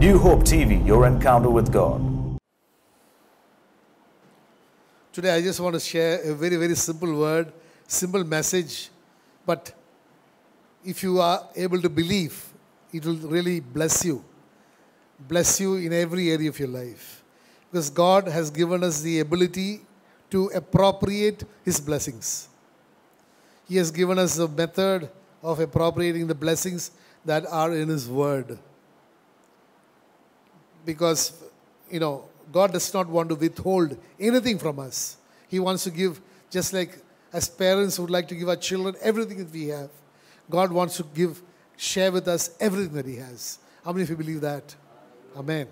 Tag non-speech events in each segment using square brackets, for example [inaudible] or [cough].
New Hope TV, your encounter with God. Today, I just want to share a very, very simple word, simple message. But if you are able to believe, it will really bless you. Bless you in every area of your life. Because God has given us the ability to appropriate His blessings. He has given us a method of appropriating the blessings that are in His Word because, you know, God does not want to withhold anything from us. He wants to give, just like as parents would like to give our children everything that we have, God wants to give, share with us everything that He has. How many of you believe that? Amen.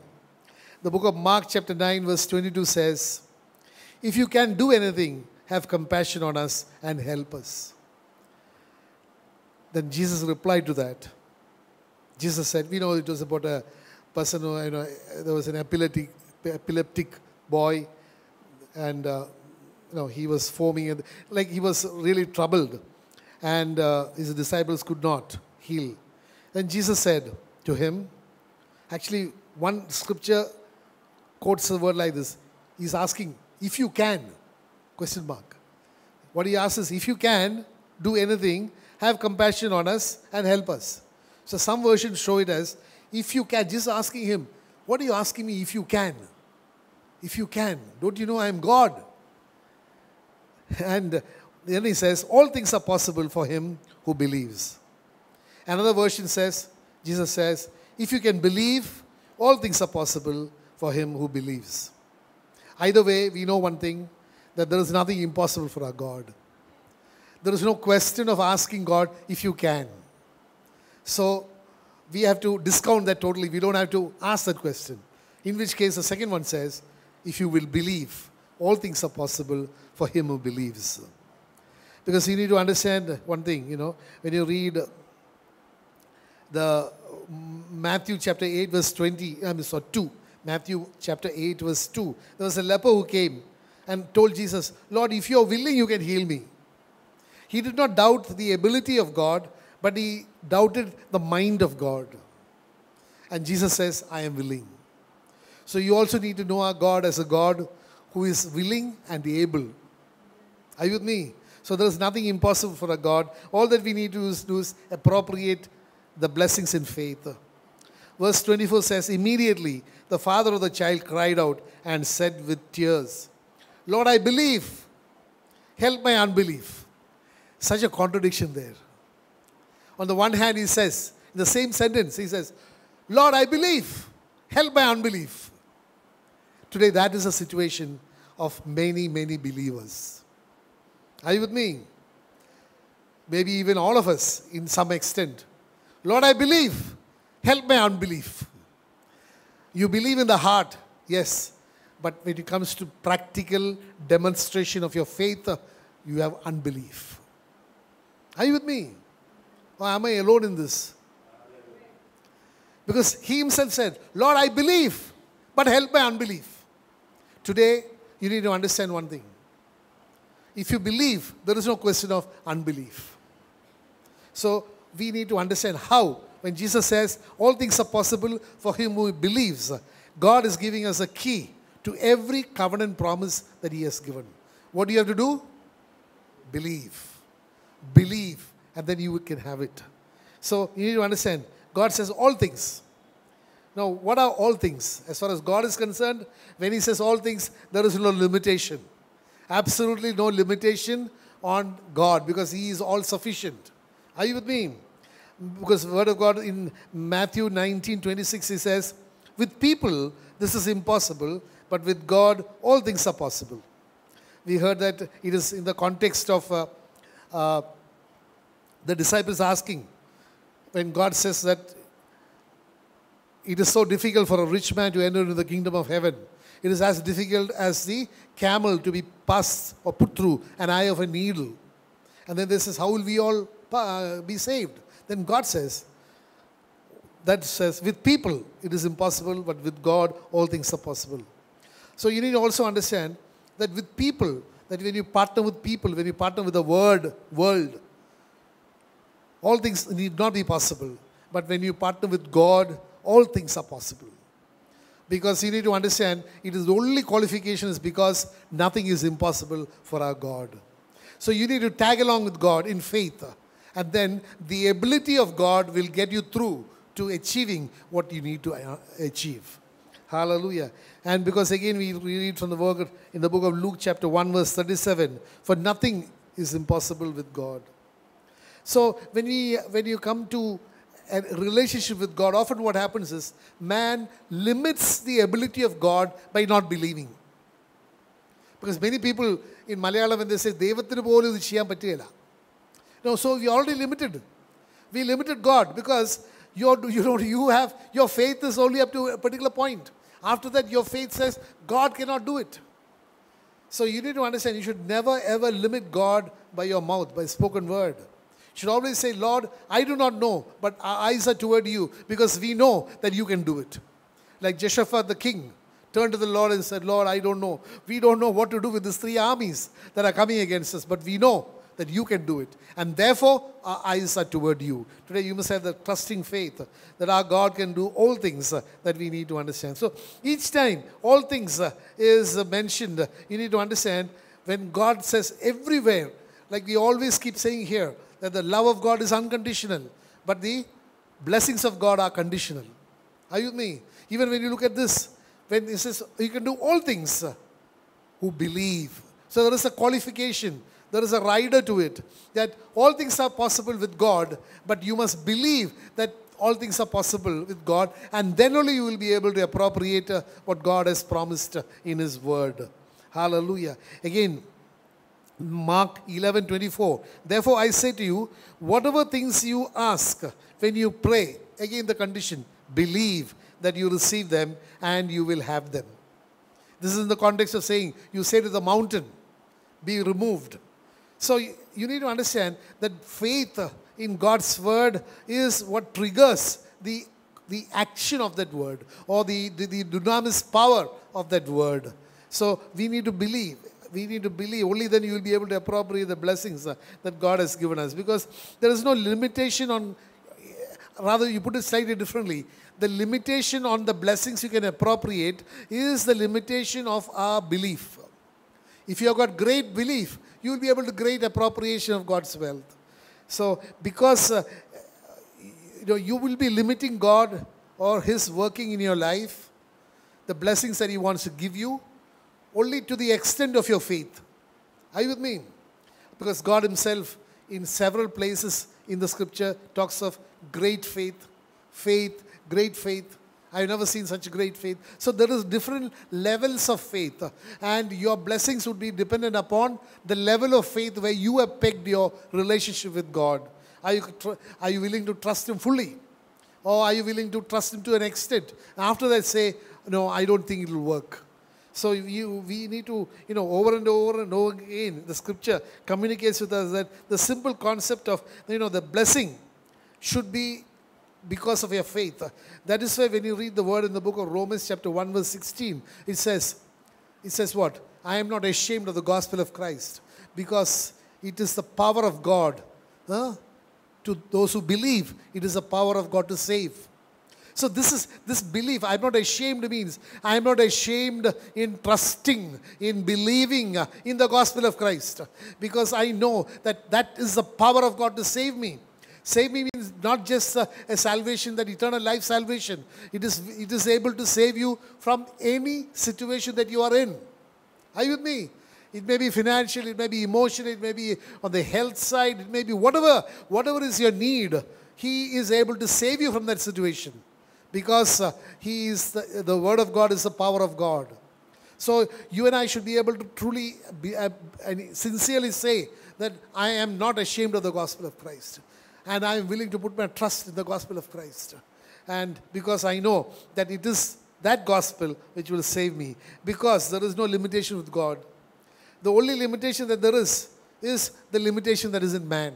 The book of Mark, chapter 9, verse 22 says, If you can do anything, have compassion on us and help us. Then Jesus replied to that. Jesus said, We know it was about a person who, you know, there was an epileptic, epileptic boy and, uh, you know, he was foaming. And, like, he was really troubled. And uh, his disciples could not heal. Then Jesus said to him, actually, one scripture quotes the word like this. He's asking, if you can, question mark. What he asks is, if you can do anything, have compassion on us and help us. So some versions show it as, if you can, just asking him, what are you asking me if you can? If you can, don't you know I am God? And then he says, all things are possible for him who believes. Another version says, Jesus says, if you can believe, all things are possible for him who believes. Either way, we know one thing that there is nothing impossible for our God. There is no question of asking God if you can. So we have to discount that totally. We don't have to ask that question. In which case, the second one says, if you will believe, all things are possible for him who believes. Because you need to understand one thing, you know, when you read the Matthew chapter 8, verse 20, I'm sorry, 2. Matthew chapter 8, verse 2. There was a leper who came and told Jesus, Lord, if you're willing, you can heal me. He did not doubt the ability of God, but he doubted the mind of God. And Jesus says, I am willing. So you also need to know our God as a God who is willing and able. Are you with me? So there is nothing impossible for a God. All that we need to do is appropriate the blessings in faith. Verse 24 says, Immediately the father of the child cried out and said with tears, Lord, I believe. Help my unbelief. Such a contradiction there. On the one hand, he says, in the same sentence, he says, Lord, I believe. Help my unbelief. Today, that is a situation of many, many believers. Are you with me? Maybe even all of us in some extent. Lord, I believe. Help my unbelief. You believe in the heart, yes. But when it comes to practical demonstration of your faith, you have unbelief. Are you with me? Why am I alone in this? Because he himself said, Lord, I believe, but help my unbelief. Today, you need to understand one thing. If you believe, there is no question of unbelief. So we need to understand how, when Jesus says, All things are possible for him who believes, God is giving us a key to every covenant promise that he has given. What do you have to do? Believe. Believe and then you can have it. So you need to understand, God says all things. Now, what are all things? As far as God is concerned, when He says all things, there is no limitation. Absolutely no limitation on God because He is all sufficient. Are you with me? Because the Word of God in Matthew 19 26, He says, With people, this is impossible, but with God, all things are possible. We heard that it is in the context of uh, uh, the disciples asking when God says that it is so difficult for a rich man to enter into the kingdom of heaven. It is as difficult as the camel to be passed or put through an eye of a needle. And then this is how will we all be saved? Then God says, that says, with people it is impossible, but with God all things are possible. So you need to also understand that with people, that when you partner with people, when you partner with the word, world, all things need not be possible. But when you partner with God, all things are possible. Because you need to understand, it is the only qualification is because nothing is impossible for our God. So you need to tag along with God in faith. And then the ability of God will get you through to achieving what you need to uh, achieve. Hallelujah. And because again we read from the book in the book of Luke chapter 1 verse 37, for nothing is impossible with God. So when, we, when you come to a relationship with God, often what happens is man limits the ability of God by not believing. Because many people in Malayalam, when they say, ദൈവത്തിന് Bolu ഇത് ചെയ്യാൻ പറ്റുകയില്ല No, so we already limited. We limited God because your, you know, you have, your faith is only up to a particular point. After that, your faith says, God cannot do it. So you need to understand, you should never ever limit God by your mouth, by spoken word should always say, Lord, I do not know, but our eyes are toward you because we know that you can do it. Like Jeshaphat the king turned to the Lord and said, Lord, I don't know. We don't know what to do with these three armies that are coming against us, but we know that you can do it. And therefore, our eyes are toward you. Today, you must have the trusting faith that our God can do all things uh, that we need to understand. So, each time all things uh, is uh, mentioned, you need to understand when God says everywhere, like we always keep saying here, that the love of God is unconditional, but the blessings of God are conditional. Are you with me? Even when you look at this, when it says you can do all things who believe. So there is a qualification, there is a rider to it that all things are possible with God, but you must believe that all things are possible with God, and then only you will be able to appropriate what God has promised in His Word. Hallelujah. Again, Mark 11 24. Therefore, I say to you, whatever things you ask when you pray, again the condition, believe that you receive them and you will have them. This is in the context of saying, you say to the mountain, be removed. So you need to understand that faith in God's word is what triggers the, the action of that word or the, the, the dunamis power of that word. So we need to believe we need to believe. Only then you will be able to appropriate the blessings uh, that God has given us. Because there is no limitation on, rather, you put it slightly differently. The limitation on the blessings you can appropriate is the limitation of our belief. If you have got great belief, you will be able to great appropriation of God's wealth. So, because uh, you know you will be limiting God or His working in your life, the blessings that He wants to give you, only to the extent of your faith. Are you with me? Because God Himself, in several places in the scripture, talks of great faith, faith, great faith. I've never seen such great faith. So there is different levels of faith. And your blessings would be dependent upon the level of faith where you have pegged your relationship with God. Are you, are you willing to trust Him fully? Or are you willing to trust Him to an extent? after that, say, no, I don't think it will work. So you, we need to, you know, over and over and over again, the scripture communicates with us that the simple concept of, you know, the blessing should be because of your faith. That is why when you read the word in the book of Romans chapter 1 verse 16, it says, it says what? I am not ashamed of the gospel of Christ because it is the power of God. Huh? To those who believe, it is the power of God to save. So this is this belief, I'm not ashamed means I'm not ashamed in trusting, in believing in the gospel of Christ. Because I know that that is the power of God to save me. Save me means not just a, a, salvation, that eternal life salvation. It is, it is able to save you from any situation that you are in. Are you with me? It may be financial, it may be emotional, it may be on the health side, it may be whatever, whatever is your need, He is able to save you from that situation because uh, he is the, the, word of God is the power of God. So you and I should be able to truly be, uh, and sincerely say that I am not ashamed of the gospel of Christ. And I am willing to put my trust in the gospel of Christ. And because I know that it is that gospel which will save me. Because there is no limitation with God. The only limitation that there is is the limitation that is in man.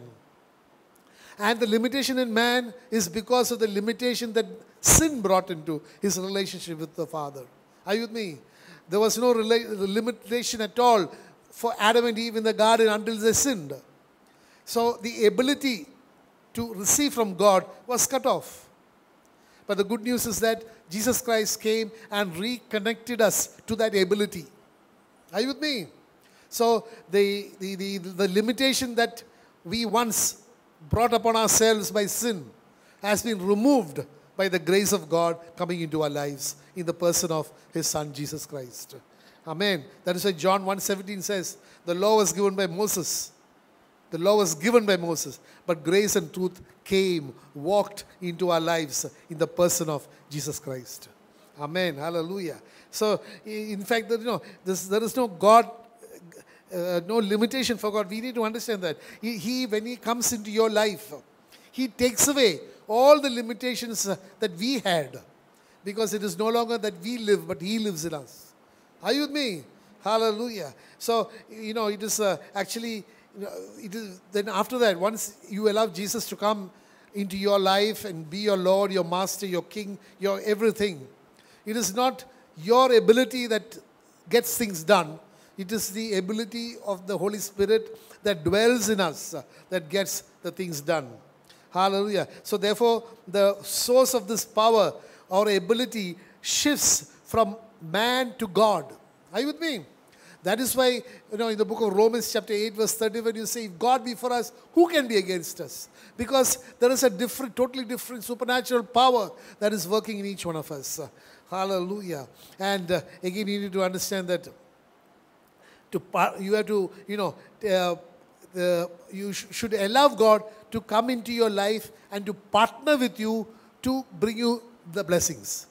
And the limitation in man is because of the limitation that sin brought into his relationship with the Father. Are you with me? There was no limitation at all for Adam and Eve in the garden until they sinned. So the ability to receive from God was cut off. But the good news is that Jesus Christ came and reconnected us to that ability. Are you with me? So the, the, the, the limitation that we once brought upon ourselves by sin has been removed by the grace of God coming into our lives in the person of his son Jesus Christ. Amen. That is why John 1.17 says, the law was given by Moses. The law was given by Moses, but grace and truth came, walked into our lives in the person of Jesus Christ. Amen. Hallelujah. So, in fact, you know, this, there is no God uh, no limitation for God. We need to understand that. He, he, when He comes into your life, He takes away all the limitations uh, that we had because it is no longer that we live, but He lives in us. Are you with me? Hallelujah. So, you know, it is uh, actually, it is, then after that, once you allow Jesus to come into your life and be your Lord, your Master, your King, your everything, it is not your ability that gets things done, it is the ability of the Holy Spirit that dwells in us uh, that gets the things done. Hallelujah. So, therefore, the source of this power or ability shifts from man to God. Are you with me? That is why, you know, in the book of Romans, chapter 8, verse 30, when you say, If God be for us, who can be against us? Because there is a different, totally different supernatural power that is working in each one of us. Hallelujah. And uh, again, you need to understand that to you have to you know uh, the, you sh should allow God to come into your life and to partner with you to bring you the blessings.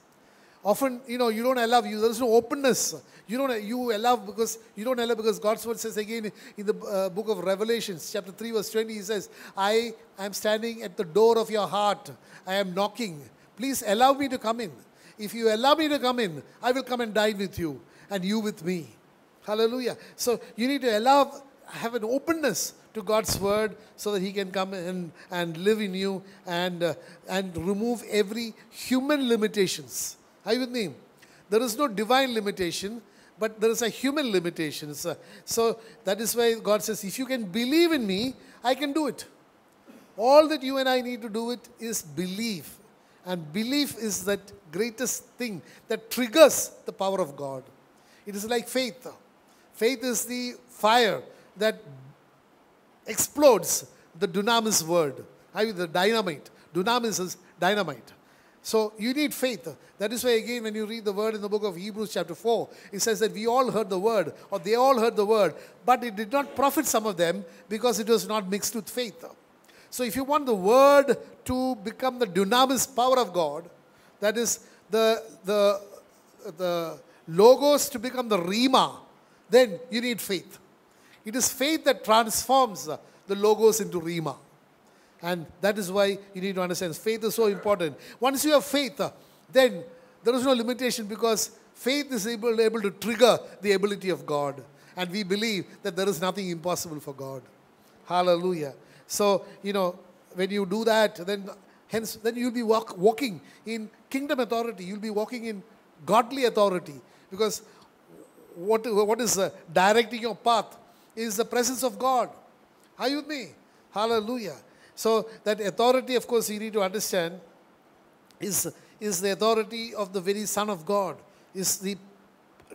Often, you know, you don't allow you. There is no openness. You don't you allow because you don't allow because God's word says again in the uh, book of Revelations, chapter three, verse twenty, He says, "I am standing at the door of your heart. I am knocking. Please allow me to come in. If you allow me to come in, I will come and dine with you, and you with me." Hallelujah. So you need to allow, have an openness to God's word so that He can come and, and live in you and, uh, and remove every human limitations. Are you with me? There is no divine limitation, but there is a human limitation. So, so that is why God says, if you can believe in me, I can do it. All that you and I need to do it is believe. And belief is that greatest thing that triggers the power of God. It is like faith. Faith is the fire that explodes the dunamis word. I mean, the dynamite. Dunamis is dynamite. So you need faith. That is why again when you read the word in the book of Hebrews chapter 4, it says that we all heard the word or they all heard the word, but it did not profit some of them because it was not mixed with faith. So if you want the word to become the dunamis power of God, that is the, the, the logos to become the rima, then you need faith. It is faith that transforms the logos into Rima. And that is why you need to understand faith is so important. Once you have faith, then there is no limitation because faith is able, able to trigger the ability of God. And we believe that there is nothing impossible for God. Hallelujah. So, you know, when you do that, then hence then you'll be walk, walking in kingdom authority. You'll be walking in godly authority. Because what, what is uh, directing your path is the presence of God. Are you with me? Hallelujah. So that authority, of course, you need to understand is, is the authority of the very Son of God, is the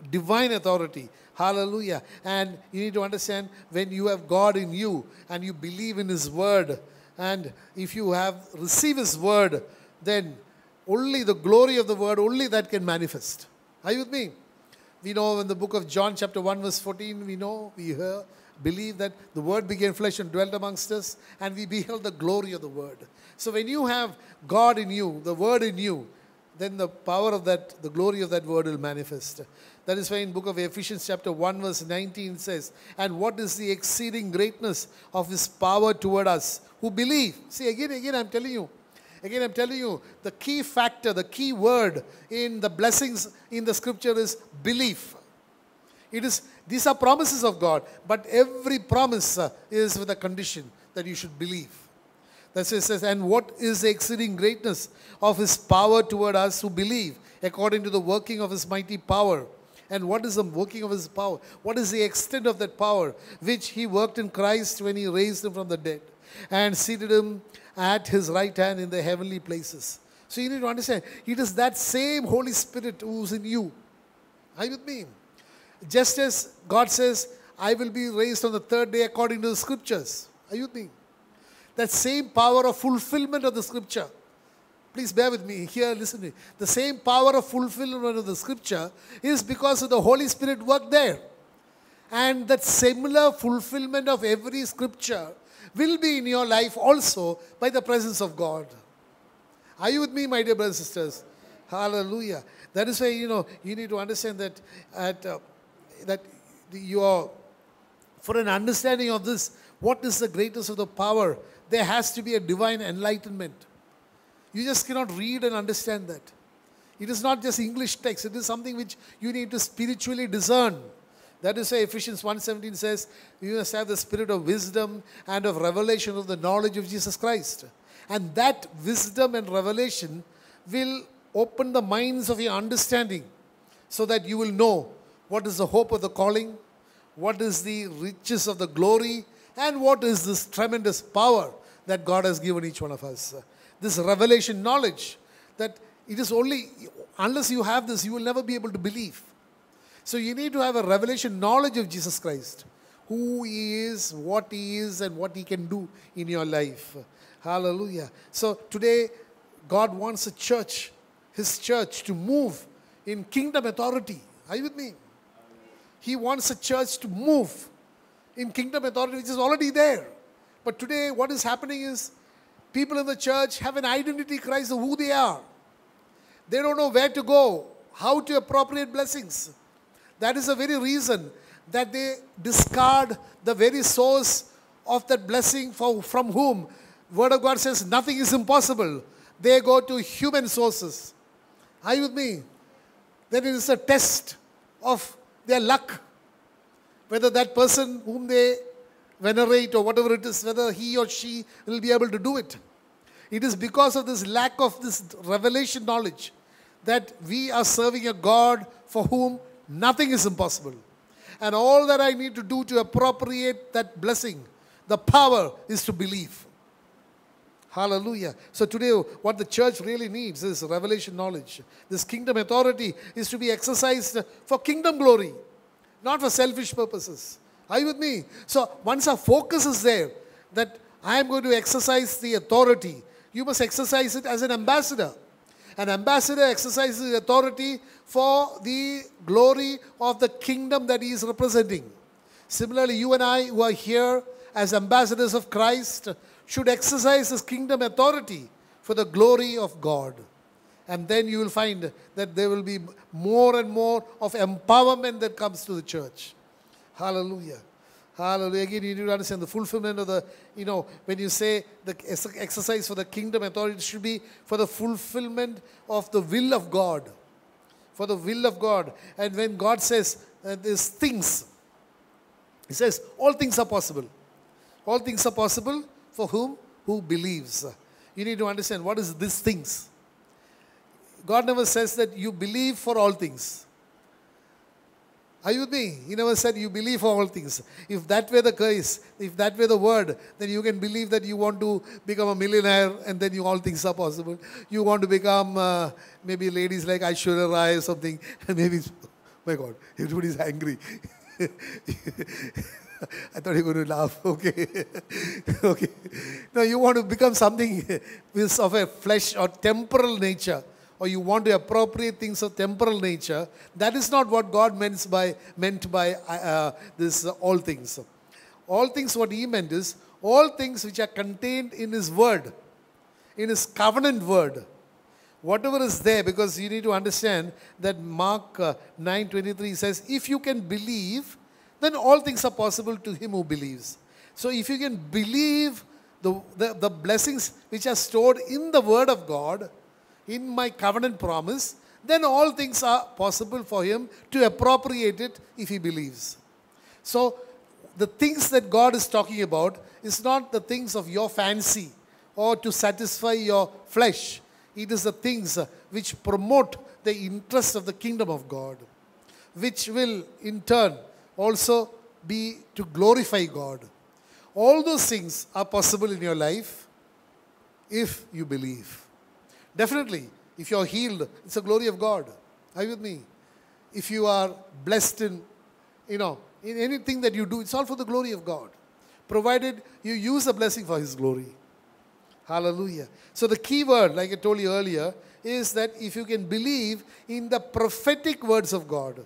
divine authority. Hallelujah. And you need to understand when you have God in you and you believe in His word, and if you have received His word, then only the glory of the word, only that can manifest. Are you with me? We know in the book of John, chapter 1, verse 14, we know, we hear, believe that the Word became flesh and dwelt amongst us, and we beheld the glory of the Word. So when you have God in you, the Word in you, then the power of that, the glory of that Word will manifest. That is why in book of Ephesians chapter 1 verse 19 says, And what is the exceeding greatness of his power toward us who believe? See, again, again, I'm telling you, Again, I'm telling you, the key factor, the key word in the blessings in the scripture is belief. It is, these are promises of God, but every promise uh, is with a condition that you should believe. That says, and what is the exceeding greatness of his power toward us who believe, according to the working of his mighty power. And what is the working of his power? What is the extent of that power which he worked in Christ when he raised him from the dead? and seated him at his right hand in the heavenly places. So you need to understand, it is that same Holy Spirit who's in you. Are you with me? Just as God says, I will be raised on the third day according to the scriptures. Are you with me? That same power of fulfillment of the scripture. Please bear with me here, listen to me. The same power of fulfillment of the scripture is because of the Holy Spirit work there. And that similar fulfillment of every scripture will be in your life also by the presence of God. Are you with me, my dear brothers and sisters? Hallelujah. That is why, you know, you need to understand that, at, uh, that your, for an understanding of this, what is the greatness of the power, there has to be a divine enlightenment. You just cannot read and understand that. It is not just English text, it is something which you need to spiritually discern. That is why Ephesians 1.17 says, you must have the spirit of wisdom and of revelation of the knowledge of Jesus Christ. And that wisdom and revelation will open the minds of your understanding so that you will know what is the hope of the calling, what is the riches of the glory, and what is this tremendous power that God has given each one of us. This revelation knowledge that it is only, unless you have this, you will never be able to believe. So you need to have a revelation knowledge of Jesus Christ. Who he is, what he is, and what he can do in your life. Hallelujah. So today, God wants a church, his church, to move in kingdom authority. Are you with me? He wants a church to move in kingdom authority, which is already there. But today, what is happening is people in the church have an identity crisis of who they are. They don't know where to go, how to appropriate blessings. That is the very reason that they discard the very source of that blessing for, from whom Word of God says nothing is impossible. They go to human sources. Are you with me? Then it is a test of their luck. Whether that person whom they venerate or whatever it is, whether he or she will be able to do it. It is because of this lack of this revelation knowledge that we are serving a God for whom Nothing is impossible. And all that I need to do to appropriate that blessing, the power, is to believe. Hallelujah. So today, what the church really needs is revelation knowledge. This kingdom authority is to be exercised for kingdom glory, not for selfish purposes. Are you with me? So once our focus is there, that I am going to exercise the authority, you must exercise it as an ambassador. An ambassador exercises authority for the glory of the kingdom that he is representing. Similarly, you and I who are here as ambassadors of Christ should exercise his kingdom authority for the glory of God. And then you will find that there will be more and more of empowerment that comes to the church. Hallelujah. Hallelujah. Again, you need to understand the fulfillment of the, you know, when you say the exercise for the kingdom authority, should be for the fulfillment of the will of God for the will of God. And when God says uh, these things, He says, all things are possible. All things are possible for whom? Who believes. You need to understand what is these things. God never says that you believe for all things. Are you with me? He never said you believe all things. If that were the case, if that were the word, then you can believe that you want to become a millionaire and then you all things are possible. You want to become uh, maybe ladies like Aishwarya Rai or something. And [laughs] maybe, my God, everybody's angry. [laughs] I thought you were going to laugh. [laughs] Okay. okay. No, you want to become something of a flesh or temporal nature or you want to appropriate things of temporal nature, that is not what God means by, meant by uh, this uh, all things. All things, what he meant is all things which are contained in his word, in his covenant word. Whatever is there, because you need to understand that Mark uh, 9.23 says, if you can believe, then all things are possible to him who believes. So if you can believe the, the, the blessings which are stored in the word of God, in my covenant promise, then all things are possible for him to appropriate it if he believes. So, the things that God is talking about is not the things of your fancy or to satisfy your flesh. It is the things which promote the interests of the kingdom of God, which will in turn also be to glorify God. All those things are possible in your life if you believe. Definitely, if you're healed, it's the glory of God. Are you with me? If you are blessed in, you know, in anything that you do, it's all for the glory of God. Provided you use the blessing for His glory. Hallelujah. So the key word, like I told you earlier, is that if you can believe in the prophetic words of God.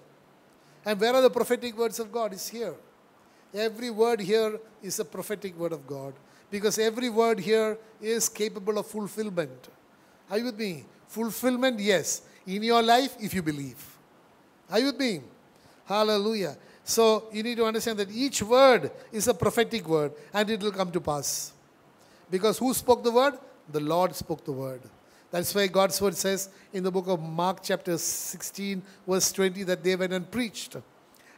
And where are the prophetic words of God? Is here. Every word here is a prophetic word of God. Because every word here is capable of fulfillment. Are you with me? Fulfillment, yes. In your life, if you believe. Are you with me? Hallelujah. So you need to understand that each word is a prophetic word and it will come to pass. Because who spoke the word? The Lord spoke the word. That's why God's word says in the book of Mark, chapter 16, verse 20, that they went and preached.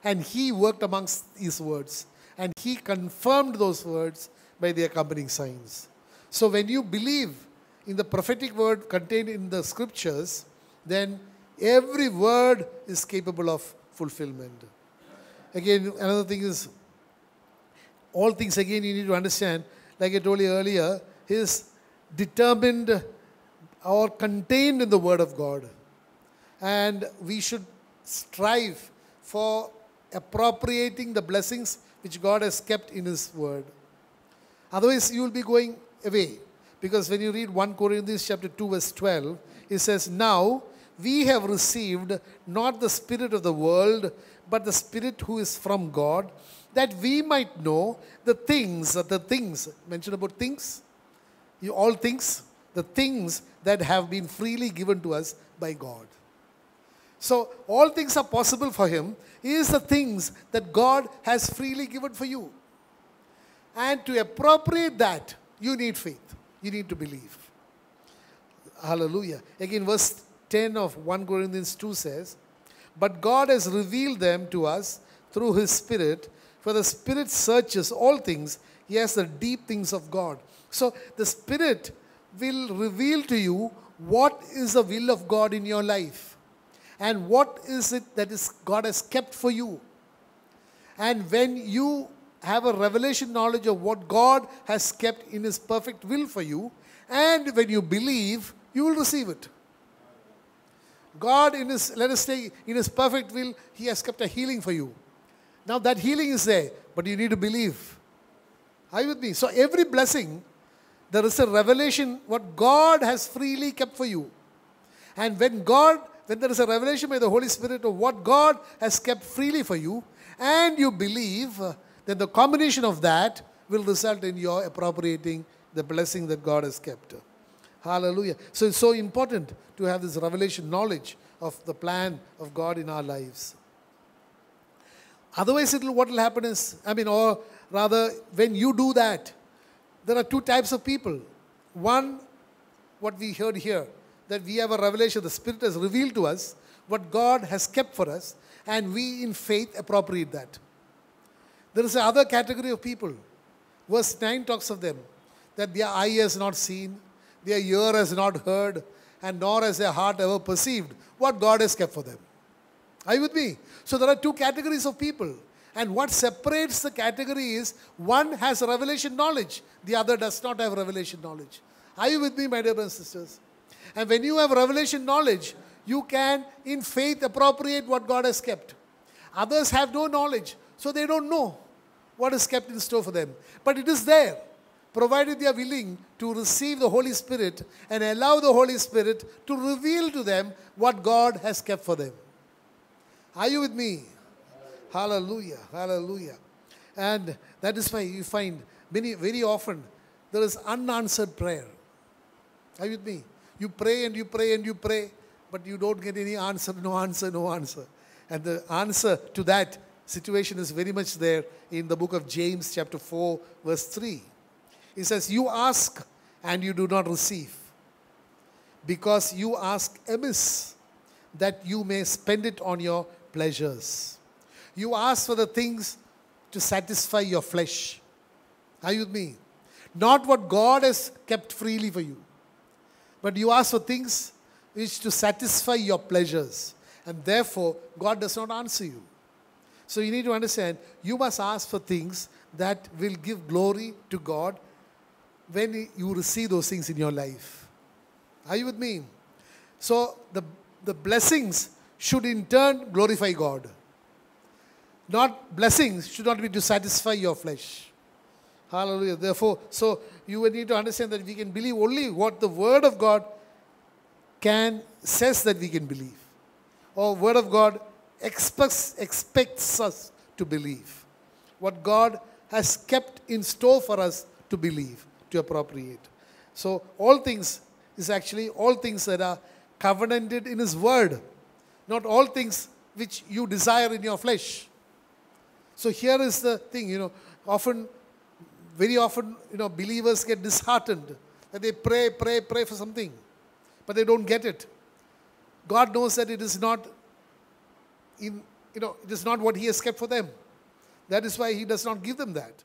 And he worked amongst his words. And he confirmed those words by the accompanying signs. So when you believe, in the prophetic word contained in the scriptures, then every word is capable of fulfillment. Again, another thing is, all things again you need to understand, like I told you earlier, is determined or contained in the Word of God. And we should strive for appropriating the blessings which God has kept in His Word. Otherwise, you will be going away. Because when you read 1 Corinthians chapter 2 verse 12, it says, Now we have received not the spirit of the world, but the spirit who is from God, that we might know the things, the things, mentioned about things, you all things, the things that have been freely given to us by God. So all things are possible for him is the things that God has freely given for you. And to appropriate that, you need faith you need to believe. Hallelujah. Again, verse 10 of 1 Corinthians 2 says, But God has revealed them to us through His Spirit, for the Spirit searches all things, yes, the deep things of God. So the Spirit will reveal to you what is the will of God in your life and what is it that is God has kept for you. And when you have a revelation knowledge of what God has kept in His perfect will for you. And when you believe, you will receive it. God, in His, let us say, in His perfect will, He has kept a healing for you. Now that healing is there, but you need to believe. Are you with me? So every blessing, there is a revelation what God has freely kept for you. And when God, when there is a revelation by the Holy Spirit of what God has kept freely for you, and you believe, then the combination of that will result in your appropriating the blessing that God has kept. Hallelujah. So it's so important to have this revelation knowledge of the plan of God in our lives. Otherwise, it'll, what will happen is, I mean, or rather, when you do that, there are two types of people. One, what we heard here, that we have a revelation, the Spirit has revealed to us what God has kept for us, and we in faith appropriate that. There is another category of people. Verse 9 talks of them that their eye has not seen, their ear has not heard, and nor has their heart ever perceived what God has kept for them. Are you with me? So there are two categories of people. And what separates the category is one has revelation knowledge, the other does not have revelation knowledge. Are you with me, my dear brothers and sisters? And when you have revelation knowledge, you can, in faith, appropriate what God has kept. Others have no knowledge, so they don't know what is kept in store for them. But it is there, provided they are willing to receive the Holy Spirit and allow the Holy Spirit to reveal to them what God has kept for them. Are you with me? Hallelujah, hallelujah. And that is why you find many, very often there is unanswered prayer. Are you with me? You pray and you pray and you pray, but you don't get any answer, no answer, no answer. And the answer to that situation is very much there in the book of James, chapter 4, verse 3. He says, You ask and you do not receive, because you ask amiss, that you may spend it on your pleasures. You ask for the things to satisfy your flesh. Are you with me? Not what God has kept freely for you, but you ask for things which to satisfy your pleasures, and therefore God does not answer you. So you need to understand, you must ask for things that will give glory to God when you receive those things in your life. Are you with me? So the, the blessings should in turn glorify God. Not blessings should not be to satisfy your flesh. Hallelujah. Therefore, so you will need to understand that we can believe only what the Word of God can says that we can believe. Or Word of God expects, expects us to believe, what God has kept in store for us to believe, to appropriate. So, all things is actually all things that are covenanted in His Word, not all things which you desire in your flesh. So, here is the thing, you know, often, very often, you know, believers get disheartened that they pray, pray, pray for something, but they don't get it. God knows that it is not in, you know, it is not what he has kept for them. That is why he does not give them that.